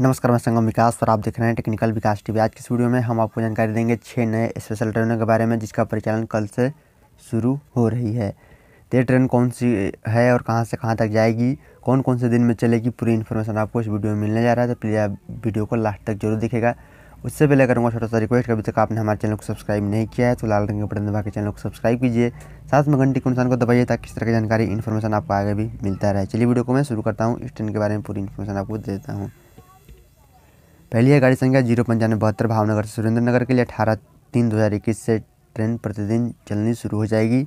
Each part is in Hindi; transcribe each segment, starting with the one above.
नमस्कार मैं संगम विकास और आप देख रहे हैं टेक्निकल विकास टीवी आज की इस वीडियो में हम आपको जानकारी देंगे छः नए स्पेशल ट्रेनों के बारे में जिसका परिचालन कल से शुरू हो रही है तो ये ट्रेन कौन सी है और कहाँ से कहाँ तक जाएगी कौन कौन से दिन में चलेगी पूरी इन्फॉर्मेशन आपको इस वीडियो में मिलने जा रहा है तो प्लीज़ आप वीडियो को लास्ट तक जरूर देखेगा उससे पहले करूँगा छोटा सा रिक्वेस्ट अभी तक आपने हमारे चैनल को सब्सक्राइब नहीं किया है तो लाल रंग के बटन दबा के चैनल को सब्सक्राइब कीजिए साथ में घंटी के को दबाइए ताकि किस तरह की जानकारी इन्फॉर्मेशन आपको आगे भी मिलता रहे चलिए वीडियो को मैं शुरू करता हूँ इस ट्रेन के बारे में पूरी इन्फॉर्मेशन आपको देता हूँ पहली है गाड़ी संख्या जीरो पंचानवे बहत्तर भावनगर से सुरेंद्र नगर के लिए अठारह तीन दो हज़ार इक्कीस से ट्रेन प्रतिदिन चलनी शुरू हो जाएगी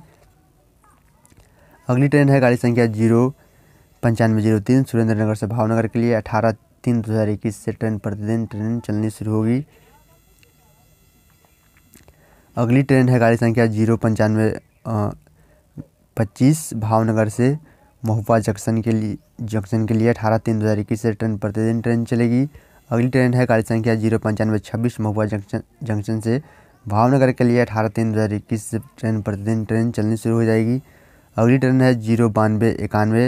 अगली ट्रेन है गाड़ी संख्या जीरो पंचानवे जीरो तीन सुरेंद्र नगर से भावनगर के लिए अठारह तीन दो हज़ार इक्कीस से ट्रेन प्रतिदिन ट्रेन चलनी शुरू होगी अगली ट्रेन है गाड़ी संख्या जीरो पंचानवे पच्चीस भावनगर से महुआ जंक्शन के लिए जंक्शन के लिए अठारह तीन दो हज़ार इक्कीस से ट्रेन प्रतिदिन ट्रेन चलेगी अगली ट्रेन है गाड़ी संख्या जीरो पंचानवे छब्बीस महुआ जंक्शन जंक्शन से भावनगर के लिए अठारह तीन दो हज़ार इक्कीस से ट्रेन प्रतिदिन ट्रेन चलनी शुरू हो जाएगी अगली ट्रेन है जीरो बानवे इक्यानवे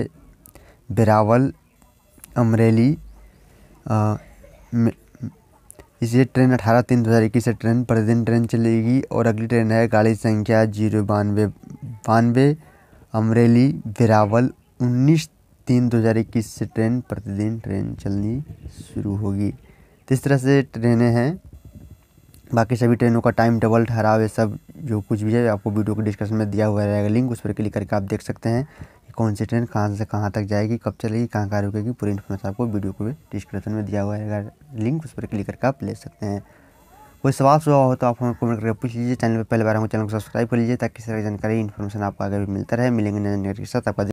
बेरावल अमरेली इसे ट्रेन अठारह तीन दो हज़ार इक्कीस से ट्रेन प्रतिदिन ट्रेन चलेगी और अगली ट्रेन है गाड़ी संख्या जीरो बानवे बानवे अमरेली बेरावल उन्नीस तीन दो हज़ार इक्कीस से ट्रेन प्रतिदिन ट्रेन चलनी शुरू होगी तो इस तरह से ट्रेनें हैं बाकी सभी ट्रेनों का टाइम टेबल ठहराव ये सब जो कुछ भी है आपको वीडियो के डिस्क्रिप्शन में दिया हुआ रहेगा लिंक उस पर क्लिक करके आप देख सकते हैं कि कौन सी ट्रेन कहाँ से कहाँ तक जाएगी कब चलेगी कहाँ कहाँ रुकेगी पूरी इन्फॉर्मेशन आपको वीडियो को डिस्क्रिप्शन में दिया हुआ रहेगा लिंक उस पर क्लिक करके आप ले सकते हैं कोई सवाल सुझाव हो तो आप हमें कमेंट करके पूछ लीजिए चैनल पर पहले बार हम तो चैनल को सब्सक्राइब कर लीजिए ताकि सारी जानकारी इन्फॉर्मेशन आपको आगे भी मिलता रहे मिलेंगे नए के साथ आपका